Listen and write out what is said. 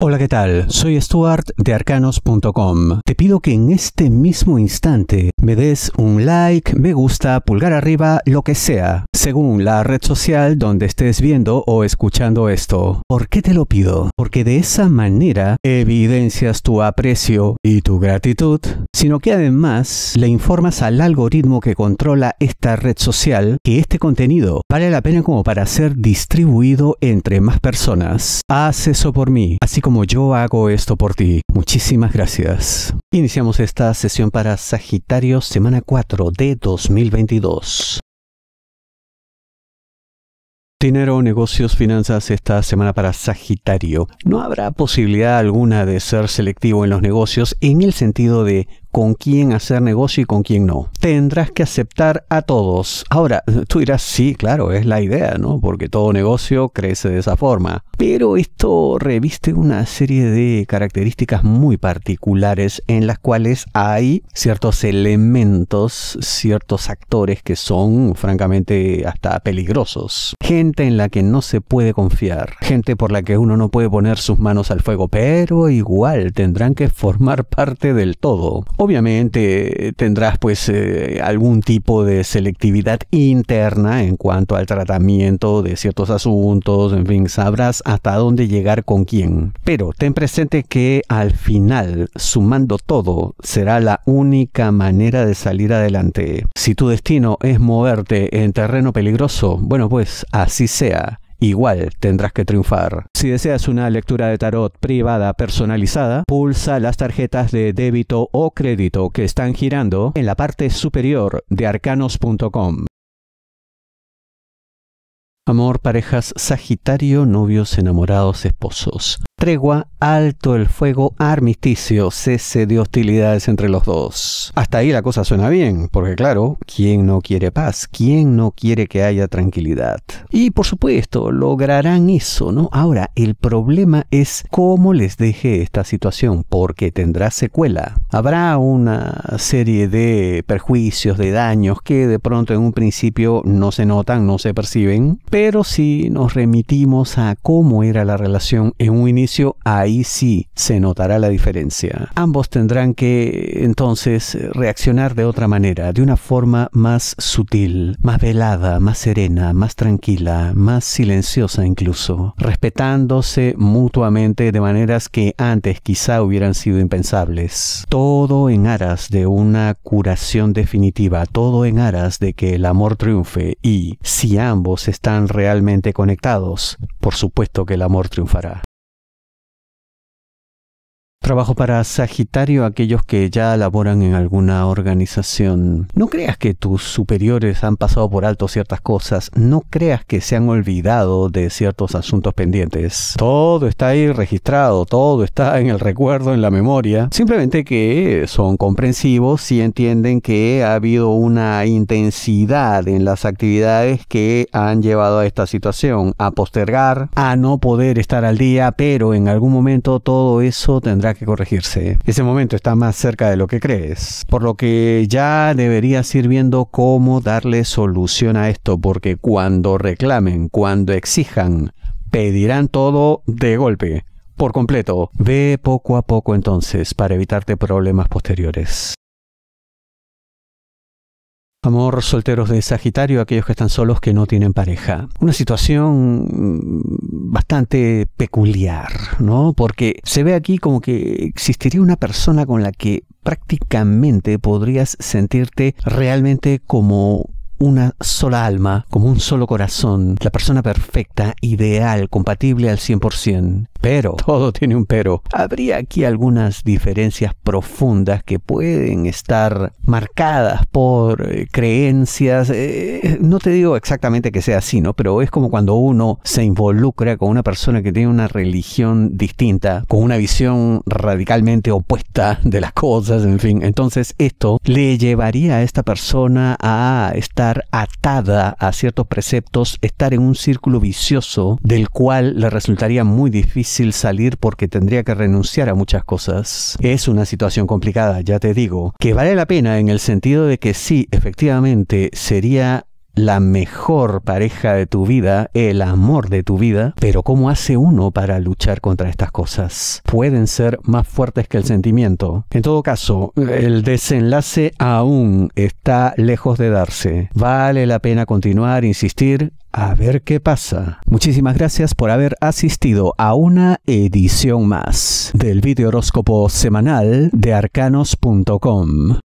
Hola, ¿qué tal? Soy Stuart de arcanos.com. Te pido que en este mismo instante me des un like, me gusta, pulgar arriba, lo que sea, según la red social donde estés viendo o escuchando esto. ¿Por qué te lo pido? Porque de esa manera evidencias tu aprecio y tu gratitud, sino que además le informas al algoritmo que controla esta red social que este contenido vale la pena como para ser distribuido entre más personas. Haz eso por mí. Así como yo hago esto por ti. Muchísimas gracias. Iniciamos esta sesión para Sagitario, semana 4 de 2022. Dinero, negocios, finanzas esta semana para Sagitario. No habrá posibilidad alguna de ser selectivo en los negocios en el sentido de con quién hacer negocio y con quién no. Tendrás que aceptar a todos. Ahora, tú dirás, sí, claro, es la idea, ¿no? Porque todo negocio crece de esa forma. Pero esto reviste una serie de características muy particulares en las cuales hay ciertos elementos, ciertos actores que son francamente hasta peligrosos. Gente en la que no se puede confiar, gente por la que uno no puede poner sus manos al fuego, pero igual tendrán que formar parte del todo. Obviamente tendrás pues eh, algún tipo de selectividad interna en cuanto al tratamiento de ciertos asuntos, en fin, sabrás hasta dónde llegar con quién. Pero ten presente que al final, sumando todo, será la única manera de salir adelante. Si tu destino es moverte en terreno peligroso, bueno pues así sea igual tendrás que triunfar. Si deseas una lectura de tarot privada personalizada, pulsa las tarjetas de débito o crédito que están girando en la parte superior de arcanos.com. Amor, parejas, Sagitario, novios, enamorados, esposos tregua, alto el fuego, armisticio, cese de hostilidades entre los dos. Hasta ahí la cosa suena bien, porque claro, ¿quién no quiere paz? ¿Quién no quiere que haya tranquilidad? Y por supuesto, lograrán eso, ¿no? Ahora, el problema es cómo les deje esta situación, porque tendrá secuela. Habrá una serie de perjuicios, de daños que de pronto en un principio no se notan, no se perciben, pero si nos remitimos a cómo era la relación en un inicio, ahí sí se notará la diferencia. Ambos tendrán que entonces reaccionar de otra manera, de una forma más sutil, más velada, más serena, más tranquila, más silenciosa incluso, respetándose mutuamente de maneras que antes quizá hubieran sido impensables. Todo en aras de una curación definitiva, todo en aras de que el amor triunfe y si ambos están realmente conectados, por supuesto que el amor triunfará trabajo para Sagitario aquellos que ya laboran en alguna organización. No creas que tus superiores han pasado por alto ciertas cosas, no creas que se han olvidado de ciertos asuntos pendientes. Todo está ahí registrado, todo está en el recuerdo, en la memoria. Simplemente que son comprensivos y entienden que ha habido una intensidad en las actividades que han llevado a esta situación, a postergar, a no poder estar al día, pero en algún momento todo eso tendrá que que corregirse. ¿eh? Ese momento está más cerca de lo que crees. Por lo que ya deberías ir viendo cómo darle solución a esto, porque cuando reclamen, cuando exijan, pedirán todo de golpe, por completo. Ve poco a poco entonces para evitarte problemas posteriores. Amor solteros de Sagitario, aquellos que están solos que no tienen pareja. Una situación mm, bastante peculiar, ¿no? Porque se ve aquí como que existiría una persona con la que prácticamente podrías sentirte realmente como una sola alma, como un solo corazón, la persona perfecta, ideal, compatible al 100%. Pero, todo tiene un pero, habría aquí algunas diferencias profundas que pueden estar marcadas por eh, creencias. Eh, no te digo exactamente que sea así, ¿no? Pero es como cuando uno se involucra con una persona que tiene una religión distinta, con una visión radicalmente opuesta de las cosas, en fin. Entonces esto le llevaría a esta persona a estar atada a ciertos preceptos, estar en un círculo vicioso del cual le resultaría muy difícil salir porque tendría que renunciar a muchas cosas. Es una situación complicada, ya te digo, que vale la pena en el sentido de que sí, efectivamente, sería la mejor pareja de tu vida, el amor de tu vida, pero ¿cómo hace uno para luchar contra estas cosas? Pueden ser más fuertes que el sentimiento. En todo caso, el desenlace aún está lejos de darse. Vale la pena continuar, insistir, a ver qué pasa. Muchísimas gracias por haber asistido a una edición más del video horóscopo semanal de arcanos.com.